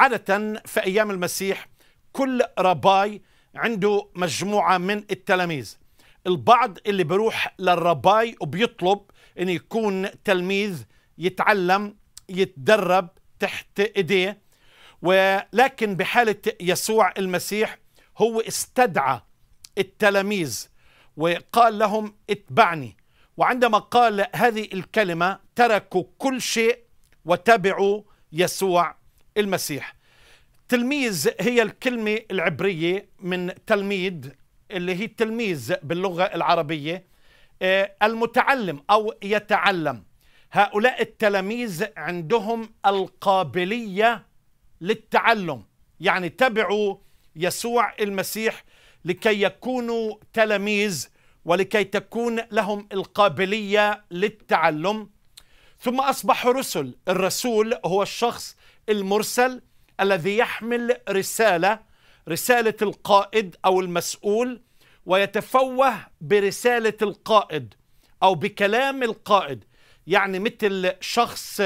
عادة في أيام المسيح كل رباي عنده مجموعة من التلاميذ البعض اللي بيروح للرباي وبيطلب أن يكون تلميذ يتعلم يتدرب تحت إيديه ولكن بحالة يسوع المسيح هو استدعى التلاميذ وقال لهم اتبعني وعندما قال هذه الكلمة تركوا كل شيء وتبعوا يسوع المسيح تلميذ هي الكلمة العبرية من تلميذ اللي هي التلميذ باللغة العربية آه، المتعلم أو يتعلم هؤلاء التلاميذ عندهم القابلية للتعلم يعني تبعوا يسوع المسيح لكي يكونوا تلاميذ ولكي تكون لهم القابلية للتعلم ثم أصبحوا رسل الرسول هو الشخص المرسل الذي يحمل رسالة رسالة القائد أو المسؤول ويتفوه برسالة القائد أو بكلام القائد يعني مثل شخص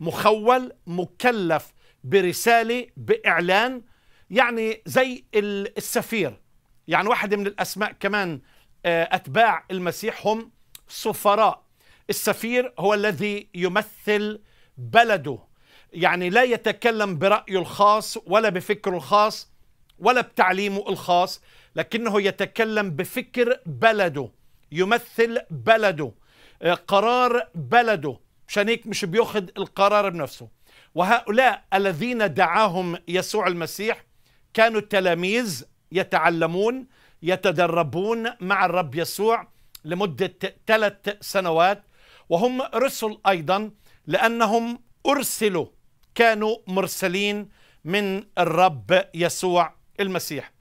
مخول مكلف برسالة بإعلان يعني زي السفير يعني واحد من الأسماء كمان آه، أتباع المسيح هم سفراء السفير هو الذي يمثل بلده يعني لا يتكلم برأيه الخاص ولا بفكره الخاص ولا بتعليمه الخاص لكنه يتكلم بفكر بلده يمثل بلده آه، قرار بلده مشان هيك مش بياخد القرار بنفسه وهؤلاء الذين دعاهم يسوع المسيح كانوا تلاميذ يتعلمون يتدربون مع الرب يسوع لمدة ثلاث سنوات وهم رسل أيضا لأنهم أرسلوا كانوا مرسلين من الرب يسوع المسيح